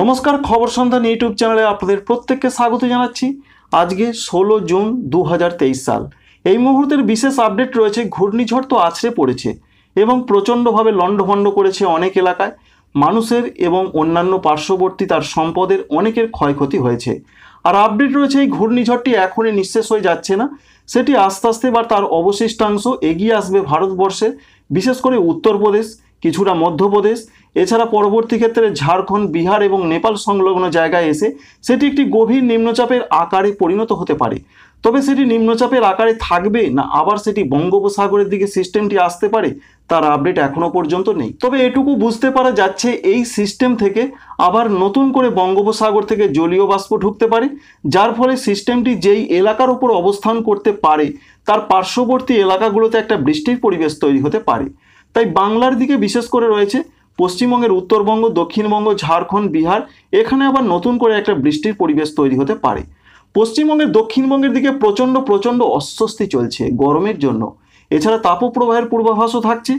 নমস্কার খবর সন্ধান ইউটিউব চ্যানেলে আপনাদের প্রত্যেককে স্বাগত জানাচ্ছি আজকে ষোলো জুন দু সাল এই মুহূর্তের বিশেষ আপডেট রয়েছে ঘূর্ণিঝড় তো আছড়ে পড়েছে এবং প্রচণ্ডভাবে লণ্ডভণ্ড করেছে অনেক এলাকায় মানুষের এবং অন্যান্য পার্শ্ববর্তী তার সম্পদের অনেকের ক্ষয়ক্ষতি হয়েছে আর আপডেট রয়েছে এই ঘূর্ণিঝড়টি এখনই নিঃশেষ হয়ে যাচ্ছে না সেটি আস্তে আস্তে বা তার অবশিষ্টাংশ এগিয়ে আসবে ভারতবর্ষে বিশেষ করে উত্তরপ্রদেশ কিছুটা মধ্যপ্রদেশ এছাড়া পরবর্তী ক্ষেত্রে ঝাড়খণ্ড বিহার এবং নেপাল সংলগ্ন জায়গায় এসে সেটি একটি গভীর নিম্নচাপের আকারে পরিণত হতে পারে তবে সেটি নিম্নচাপের আকারে থাকবে না আবার সেটি বঙ্গোপসাগরের দিকে সিস্টেমটি আসতে পারে তার আপডেট এখনও পর্যন্ত নেই তবে এটুকু বুঝতে পারা যাচ্ছে এই সিস্টেম থেকে আবার নতুন করে বঙ্গোপসাগর থেকে জলীয় বাষ্প ঢুকতে পারে যার ফলে সিস্টেমটি যেই এলাকার উপর অবস্থান করতে পারে তার পার্শ্ববর্তী এলাকাগুলোতে একটা বৃষ্টির পরিবেশ তৈরি হতে পারে তাই বাংলার দিকে বিশেষ করে রয়েছে পশ্চিমবঙ্গের উত্তরবঙ্গ দক্ষিণবঙ্গ ঝাড়খণ্ড বিহার এখানে আবার নতুন করে একটা বৃষ্টির পরিবেশ তৈরি হতে পারে পশ্চিমবঙ্গের দক্ষিণবঙ্গের দিকে প্রচণ্ড প্রচণ্ড অস্বস্তি চলছে গরমের জন্য এছাড়া তাপপ্রবাহের পূর্বাভাসও থাকছে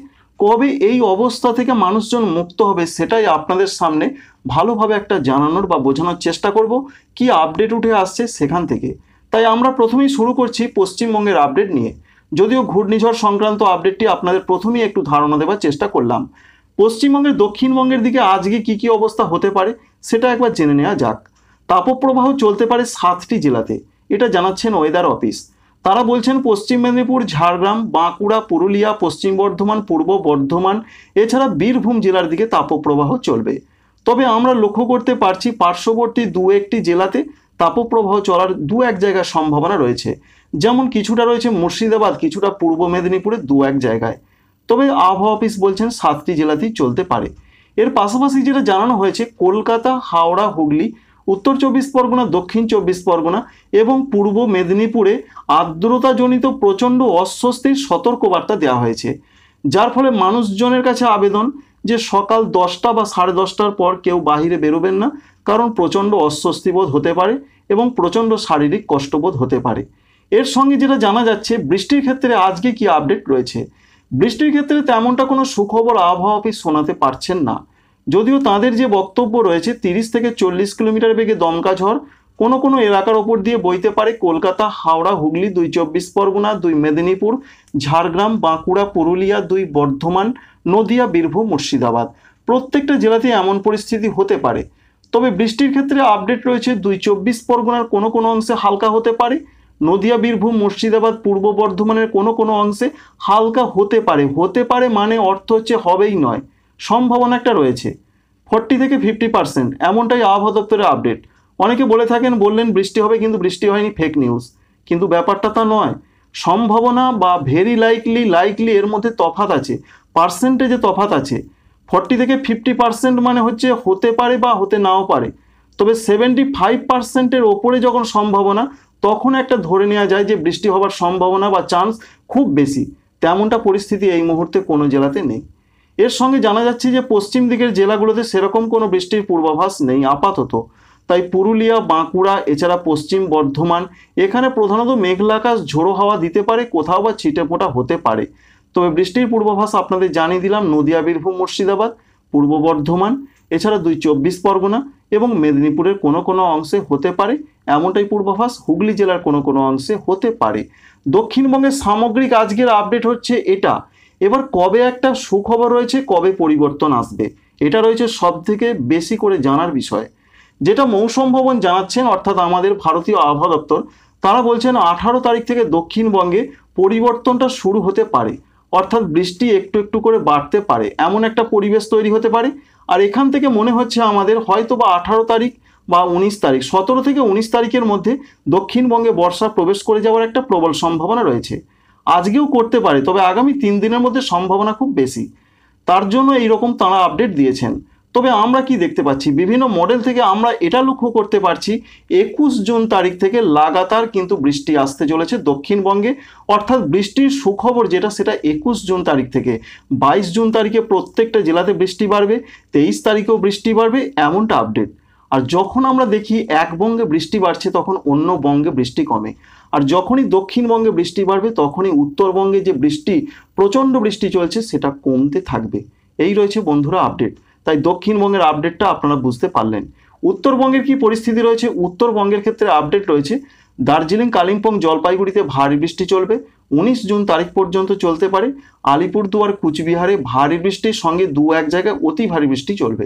কবে এই অবস্থা থেকে মানুষজন মুক্ত হবে সেটাই আপনাদের সামনে ভালোভাবে একটা জানানোর বা বোঝানোর চেষ্টা করব কি আপডেট উঠে আসছে সেখান থেকে তাই আমরা প্রথমেই শুরু করছি পশ্চিমবঙ্গের আপডেট নিয়ে যদিও ঘূর্ণিঝড় সংক্রান্ত আপডেটটি আপনাদের প্রথমেই একটু ধারণা দেওয়ার চেষ্টা করলাম পশ্চিমবঙ্গের দক্ষিণবঙ্গের দিকে আজকে কি কি অবস্থা হতে পারে সেটা একবার জেনে নেওয়া যাক তাপপ্রবাহ চলতে পারে সাতটি জেলাতে এটা জানাচ্ছেন ওয়েদার অফিস তারা বলছেন পশ্চিম মেদিনীপুর ঝাড়গ্রাম বাঁকুড়া পুরুলিয়া পশ্চিম বর্ধমান পূর্ব বর্ধমান এছাড়া বীরভূম জেলার দিকে তাপপ্রবাহ চলবে তবে আমরা লক্ষ্য করতে পারছি পার্শ্ববর্তী দু একটি জেলাতে তাপপ্রবাহ চলার দু এক জায়গার সম্ভাবনা রয়েছে যেমন কিছুটা রয়েছে মুর্শিদাবাদ কিছুটা পূর্ব মেদিনীপুরে দু এক জায়গায় তবে আবহাওয়া অফিস বলছেন সাতটি জেলাতেই চলতে পারে এর পাশাপাশি যেটা জানানো হয়েছে কলকাতা হাওড়া হুগলি উত্তর চব্বিশ পরগনা দক্ষিণ চব্বিশ পরগনা এবং পূর্ব মেদিনীপুরে আর্দ্রতাজনিত প্রচণ্ড অস্বস্তির সতর্কবার্তা দেওয়া হয়েছে যার ফলে মানুষজনের কাছে আবেদন যে সকাল দশটা বা সাড়ে দশটার পর কেউ বাহিরে বেরোবেন না কারণ প্রচণ্ড অস্বস্তিবোধ হতে পারে এবং প্রচণ্ড শারীরিক কষ্টবোধ হতে পারে এর সঙ্গে যেটা জানা যাচ্ছে বৃষ্টির ক্ষেত্রে আজকে কি আপডেট রয়েছে বৃষ্টির ক্ষেত্রে তেমনটা কোনো সুখবর আবহাওয়া অফিস শোনাতে পারছেন না যদিও তাদের যে বক্তব্য রয়েছে তিরিশ থেকে চল্লিশ কিলোমিটার বেগে দমকা ঝড় কোনো কোনো এলাকার ওপর দিয়ে বইতে পারে কলকাতা হাওড়া হুগলি দুই চব্বিশ পরগনা দুই মেদিনীপুর ঝাড়গ্রাম বাঁকুড়া পুরুলিয়া দুই বর্ধমান নদিয়া বীরভূম মুর্শিদাবাদ প্রত্যেকটা জেলাতেই এমন পরিস্থিতি হতে পারে তবে বৃষ্টির ক্ষেত্রে আপডেট রয়েছে দুই চব্বিশ পরগনার কোনো কোনো অংশে হালকা হতে পারে নদিয়া বীরভূম মুর্শিদাবাদ পূর্ব বর্ধমানের কোনো কোনো অংশে হালকা হতে পারে হতে পারে মানে অর্থ হচ্ছে হবেই নয় সম্ভাবনা একটা রয়েছে ফর্টি থেকে ফিফটি পার্সেন্ট এমনটাই আবহাওয়া দপ্তরের আপডেট অনেকে বলে থাকেন বললেন বৃষ্টি হবে কিন্তু বৃষ্টি হয়নি ফেক নিউজ কিন্তু ব্যাপারটা তা নয় সম্ভাবনা বা ভেরি লাইকলি লাইকলি এর মধ্যে তফাত আছে পার্সেন্টেজে তফাত আছে ফর্টি থেকে ফিফটি পার্সেন্ট মানে হচ্ছে হতে পারে বা হতে নাও পারে তবে সেভেন্টি ফাইভ পার্সেন্টের ওপরে যখন সম্ভাবনা তখন একটা ধরে নেওয়া যায় যে বৃষ্টি হবার সম্ভাবনা বা চান্স খুব বেশি তেমনটা পরিস্থিতি এই মুহূর্তে কোনো জেলাতে নেই এর সঙ্গে জানা যাচ্ছে যে পশ্চিম দিকের জেলাগুলোতে সেরকম কোনো বৃষ্টির পূর্বাভাস নেই আপাতত তাই পুরুলিয়া বাঁকুড়া এছাড়া পশ্চিম বর্ধমান এখানে প্রধানত মেঘলা আকাশ ঝোড়ো হাওয়া দিতে পারে কোথাও বা ছিটেফোঁটা হতে পারে তবে বৃষ্টির পূর্বাভাস আপনাদের জানিয়ে দিলাম নদিয়া বীরভূম মুর্শিদাবাদ পূর্ব বর্ধমান এছাড়া দুই চব্বিশ পরগনা এবং মেদিনীপুরের কোনো কোনো অংশে হতে পারে এমনটাই পূর্বাভাস হুগলি জেলার কোনো কোনো অংশে হতে পারে দক্ষিণবঙ্গের সামগ্রিক আজকের আপডেট হচ্ছে এটা এবার কবে একটা সুখবর রয়েছে কবে পরিবর্তন আসবে এটা রয়েছে সব থেকে বেশি করে জানার বিষয় যেটা মৌসুম ভবন জানাচ্ছেন অর্থাৎ আমাদের ভারতীয় আবহাওয়া দপ্তর তারা বলছেন আঠারো তারিখ থেকে দক্ষিণবঙ্গে পরিবর্তনটা শুরু হতে পারে অর্থাৎ বৃষ্টি একটু একটু করে বাড়তে পারে এমন একটা পরিবেশ তৈরি হতে পারে আর এখান থেকে মনে হচ্ছে আমাদের হয়তো বা আঠারো তারিখ বা উনিশ তারিখ সতেরো থেকে উনিশ তারিখের মধ্যে দক্ষিণবঙ্গে বর্ষা প্রবেশ করে যাওয়ার একটা প্রবল সম্ভাবনা রয়েছে আজকেও করতে পারে তবে আগামী তিন দিনের মধ্যে সম্ভাবনা খুব বেশি তার জন্য এই রকম তাঁরা আপডেট দিয়েছেন তবে আমরা কি দেখতে পাচ্ছি বিভিন্ন মডেল থেকে আমরা এটা লক্ষ্য করতে পারছি একুশ জুন তারিখ থেকে লাগাতার কিন্তু বৃষ্টি আসতে চলেছে দক্ষিণবঙ্গে অর্থাৎ বৃষ্টির সুখবর যেটা সেটা একুশ জুন তারিখ থেকে বাইশ জুন তারিখে প্রত্যেকটা জেলাতে বৃষ্টি বাড়বে তেইশ তারিখেও বৃষ্টি বাড়বে এমনটা আপডেট আর যখন আমরা দেখি এক বঙ্গে বৃষ্টি বাড়ছে তখন অন্য বঙ্গে বৃষ্টি কমে আর যখনই দক্ষিণবঙ্গে বৃষ্টি বাড়বে তখনই উত্তরবঙ্গে যে বৃষ্টি প্রচণ্ড বৃষ্টি চলছে সেটা কমতে থাকবে এই রয়েছে বন্ধুরা আপডেট তাই দক্ষিণবঙ্গের আপডেটটা আপনারা বুঝতে পারলেন উত্তরবঙ্গের কি পরিস্থিতি রয়েছে উত্তরবঙ্গের ক্ষেত্রে আপডেট রয়েছে দার্জিলিং কালিম্পং জলপাইগুড়িতে ভারী বৃষ্টি চলবে উনিশ জুন তারিখ পর্যন্ত চলতে পারে আলিপুরদুয়ার কুচবিহারে ভারী বৃষ্টির সঙ্গে দু এক জায়গায় অতি ভারী বৃষ্টি চলবে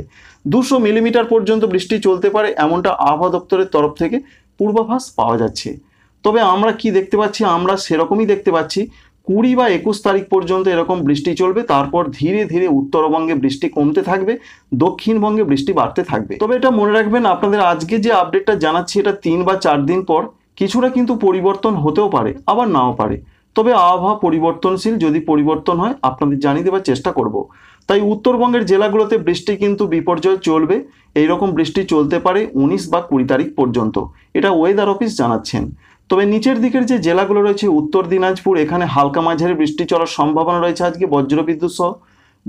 দুশো মিলিমিটার পর্যন্ত বৃষ্টি চলতে পারে এমনটা আবহাওয়া দপ্তরের তরফ থেকে পূর্বাভাস পাওয়া যাচ্ছে তবে আমরা কি দেখতে পাচ্ছি আমরা সেরকমই দেখতে পাচ্ছি কুড়ি বা একুশ তারিখ পর্যন্ত এরকম বৃষ্টি চলবে তারপর ধীরে ধীরে উত্তরবঙ্গে বৃষ্টি কমতে থাকবে দক্ষিণবঙ্গে বৃষ্টি বাড়তে থাকবে তবে এটা মনে রাখবেন আপনাদের আজকে যে আপডেটটা জানাচ্ছি এটা তিন বা চার দিন পর কিছুটা কিন্তু পরিবর্তন হতেও পারে আবার নাও পারে তবে আবহাওয়া পরিবর্তনশীল যদি পরিবর্তন হয় আপনাদের জানিয়ে দেওয়ার চেষ্টা করব। তাই উত্তরবঙ্গের জেলাগুলোতে বৃষ্টি কিন্তু বিপর্যয় চলবে এইরকম বৃষ্টি চলতে পারে উনিশ বা কুড়ি তারিখ পর্যন্ত এটা ওয়েদার অফিস জানাচ্ছেন তবে নিচের দিকের যে জেলাগুলো রয়েছে উত্তর দিনাজপুর এখানে হালকা মাঝারি বৃষ্টি চলার সম্ভাবনা রয়েছে আজকে বজ্রবিদ্যুৎ সহ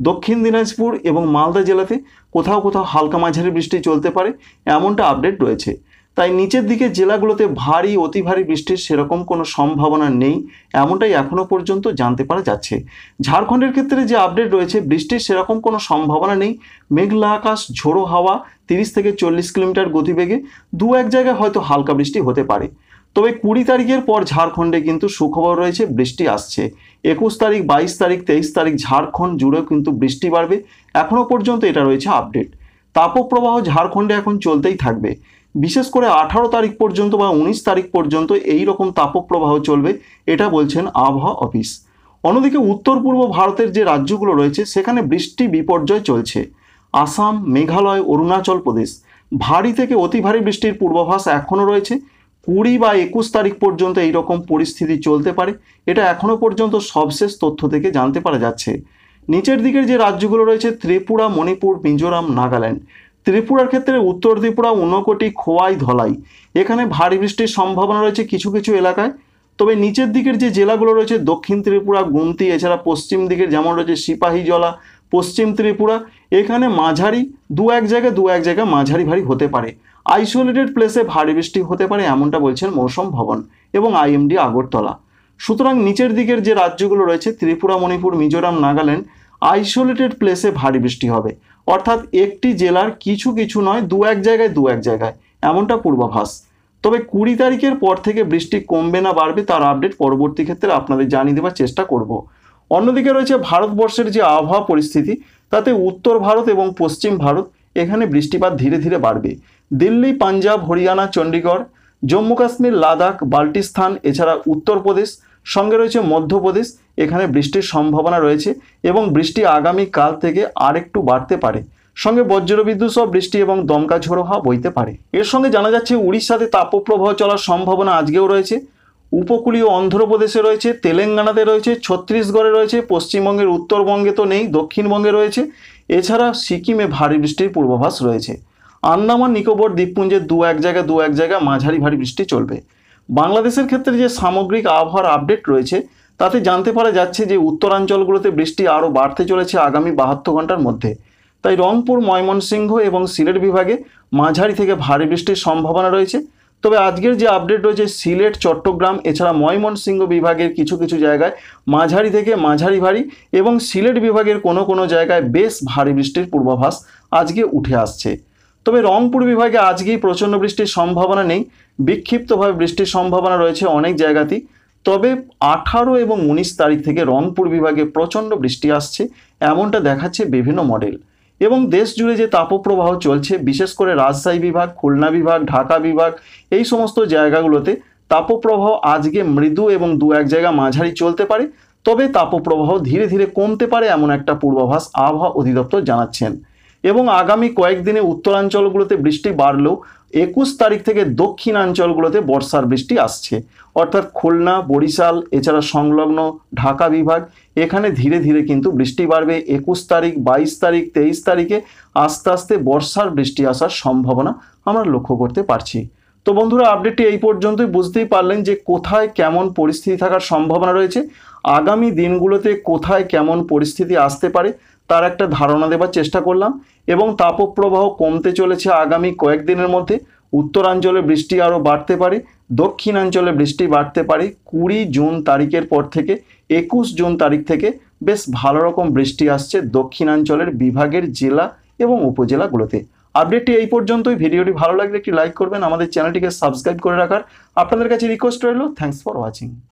দক্ষিণ দিনাজপুর এবং মালদা জেলাতে কোথাও কোথাও হালকা মাঝারি বৃষ্টি চলতে পারে এমনটা আপডেট রয়েছে তাই নিচের দিকে জেলাগুলোতে ভারী অতি ভারী বৃষ্টির সেরকম কোনো সম্ভাবনা নেই এমনটাই এখনও পর্যন্ত জানতে পারা যাচ্ছে ঝাড়খণ্ডের ক্ষেত্রে যে আপডেট রয়েছে বৃষ্টির সেরকম কোনো সম্ভাবনা নেই মেঘলা আকাশ ঝোড়ো হাওয়া তিরিশ থেকে চল্লিশ কিলোমিটার গতিবেগে দু এক জায়গায় হয়তো হালকা বৃষ্টি হতে পারে তবে কুড়ি তারিখের পর ঝাড়খণ্ডে কিন্তু সুখবর রয়েছে বৃষ্টি আসছে একুশ তারিখ বাইশ তারিখ তেইশ তারিখ ঝাড়খণ্ড জুড়েও কিন্তু বৃষ্টি বাড়বে এখনও পর্যন্ত এটা রয়েছে আপডেট তাপপ্রবাহ ঝাড়খণ্ডে এখন চলতেই থাকবে বিশেষ করে আঠারো তারিখ পর্যন্ত বা উনিশ তারিখ পর্যন্ত এই রকম তাপপ্রবাহ চলবে এটা বলছেন আবহাওয়া অফিস অন্যদিকে উত্তর পূর্ব ভারতের যে রাজ্যগুলো রয়েছে সেখানে বৃষ্টি বিপর্যয় চলছে আসাম মেঘালয় অরুণাচল প্রদেশ ভারী থেকে অতি ভারী বৃষ্টির পূর্বাভাস এখনও রয়েছে কুড়ি বা একুশ তারিখ পর্যন্ত এই রকম পরিস্থিতি চলতে পারে এটা এখনও পর্যন্ত সবশেষ তথ্য থেকে জানতে পারা যাচ্ছে নিচের দিকের যে রাজ্যগুলো রয়েছে ত্রিপুরা মণিপুর মিজোরাম নাগাল্যান্ড ত্রিপুরার ক্ষেত্রে উত্তর ত্রিপুরা ঊনকোটি খোয়াই ধলাই এখানে ভারী বৃষ্টির সম্ভাবনা রয়েছে কিছু কিছু এলাকায় তবে নিচের দিকের যে জেলাগুলো রয়েছে দক্ষিণ ত্রিপুরা গুমতি এছাড়া পশ্চিম দিকের যেমন রয়েছে সিপাহীজলা পশ্চিম ত্রিপুরা এখানে মাঝারি দু এক জায়গায় দু এক জায়গায় মাঝারি ভারী হতে পারে আইসোলেটেড প্লেসে ভারী বৃষ্টি হতে পারে এমনটা বলছেন মৌসুম ভবন এবং আইএমডি আগরতলা সুতরাং নিচের দিকের যে রাজ্যগুলো রয়েছে ত্রিপুরা মণিপুর মিজোরাম নাগাল্যান্ড আইসোলেটেড প্লেসে ভারী বৃষ্টি হবে অর্থাৎ একটি জেলার কিছু কিছু নয় দু এক জায়গায় দু এক জায়গায় এমনটা পূর্বাভাস তবে কুড়ি তারিখের পর থেকে বৃষ্টি কমবে না বাড়বে তার আপডেট পরবর্তী ক্ষেত্রে আপনাদের জানিয়ে দেওয়ার চেষ্টা করব অন্যদিকে রয়েছে ভারতবর্ষের যে আবহাওয়া পরিস্থিতি তাতে উত্তর ভারত এবং পশ্চিম ভারত এখানে বৃষ্টিপাত ধীরে ধীরে বাড়বে দিল্লি পাঞ্জাব হরিয়ানা চণ্ডীগড় জম্মু কাশ্মীর লাদাখ বাল্টিস্তান এছাড়া উত্তরপ্রদেশ সঙ্গে রয়েছে মধ্যপ্রদেশ এখানে বৃষ্টির সম্ভাবনা রয়েছে এবং বৃষ্টি আগামী কাল থেকে আরেকটু বাড়তে পারে সঙ্গে বজ্রবিদ্যুৎ সহ বৃষ্টি এবং দমকা ঝোড়ো হাওয়া বইতে পারে এর সঙ্গে জানা যাচ্ছে উড়িষ্যাতে তাপপ্রবাহ চলার সম্ভাবনা আজকেও রয়েছে উপকূলীয় অন্ধ্রপ্রদেশে রয়েছে তেলেঙ্গানাতে রয়েছে ছত্তিশগড়ে রয়েছে পশ্চিমবঙ্গের উত্তরবঙ্গে তো নেই দক্ষিণবঙ্গে রয়েছে এছাড়া সিকিমে ভারী বৃষ্টির পূর্বাভাস রয়েছে আন্দামান নিকোবর দ্বীপপুঞ্জে দু এক জায়গায় দু এক জায়গায় মাঝারি ভারী বৃষ্টি চলবে বাংলাদেশের ক্ষেত্রে যে সামগ্রিক আবহাওয়ার আপডেট রয়েছে তাতে জানতে পারা যাচ্ছে যে উত্তরাঞ্চলগুলোতে বৃষ্টি আরও বাড়তে চলেছে আগামী বাহাত্তর ঘন্টার মধ্যে তাই রংপুর ময়মনসিংহ এবং সিলেট বিভাগে মাঝারি থেকে ভারী বৃষ্টির সম্ভাবনা রয়েছে তবে আজকের যে আপডেট রয়েছে সিলেট চট্টগ্রাম এছাড়া ময়মনসিংহ বিভাগের কিছু কিছু জায়গায় মাঝারি থেকে মাঝারি ভারী এবং সিলেট বিভাগের কোনো কোনো জায়গায় বেশ ভারী বৃষ্টির পূর্বাভাস আজকে উঠে আসছে তবে রংপুর বিভাগে আজকেই প্রচণ্ড বৃষ্টির সম্ভাবনা নেই বিক্ষিপ্তভাবে বৃষ্টির সম্ভাবনা রয়েছে অনেক জায়গাতেই তবে আঠারো এবং উনিশ তারিখ থেকে রংপুর বিভাগে প্রচণ্ড বৃষ্টি আসছে এমনটা দেখাচ্ছে বিভিন্ন মডেল এবং দেশ জুড়ে যে তাপপ্রবাহ চলছে বিশেষ করে রাজশাহী বিভাগ খুলনা বিভাগ ঢাকা বিভাগ এই সমস্ত জায়গাগুলোতে তাপপ্রবাহ আজকে মৃদু এবং দু এক জায়গা মাঝারি চলতে পারে তবে তাপপ্রবাহ ধীরে ধীরে কমতে পারে এমন একটা পূর্বাভাস আবহাওয়া অধিদপ্তর জানাচ্ছেন এবং আগামী কয়েকদিনে উত্তরাঞ্চলগুলোতে বৃষ্টি বাড়লেও একুশ তারিখ থেকে দক্ষিণাঞ্চলগুলোতে বর্ষার বৃষ্টি আসছে অর্থাৎ খুলনা বরিশাল এছাড়া সংলগ্ন ঢাকা বিভাগ এখানে ধীরে ধীরে কিন্তু বৃষ্টি বাড়বে একুশ তারিখ বাইশ তারিখ তেইশ তারিখে আস্তে আস্তে বর্ষার বৃষ্টি আসার সম্ভাবনা আমরা লক্ষ্য করতে পারছি তো বন্ধুরা আপডেটটি এই পর্যন্তই বুঝতেই পারলেন যে কোথায় কেমন পরিস্থিতি থাকার সম্ভাবনা রয়েছে আগামী দিনগুলোতে কোথায় কেমন পরিস্থিতি আসতে পারে তার একটা ধারণা দেবার চেষ্টা করলাম এবং তাপপ্রবাহ কমতে চলেছে আগামী কয়েকদিনের মধ্যে উত্তরাঞ্চলে বৃষ্টি আরও বাড়তে পারে দক্ষিণাঞ্চলে বৃষ্টি বাড়তে পারে কুড়ি জুন তারিখের পর থেকে একুশ জুন তারিখ থেকে বেশ ভালো রকম বৃষ্টি আসছে দক্ষিণাঞ্চলের বিভাগের জেলা এবং উপজেলাগুলোতে আপডেটটি এই পর্যন্তই ভিডিওটি ভালো লাগলে একটি লাইক করবেন আমাদের চ্যানেলটিকে সাবস্ক্রাইব করে রাখার আপনাদের কাছে রিকোয়েস্ট রইল থ্যাংকস ফর ওয়াচিং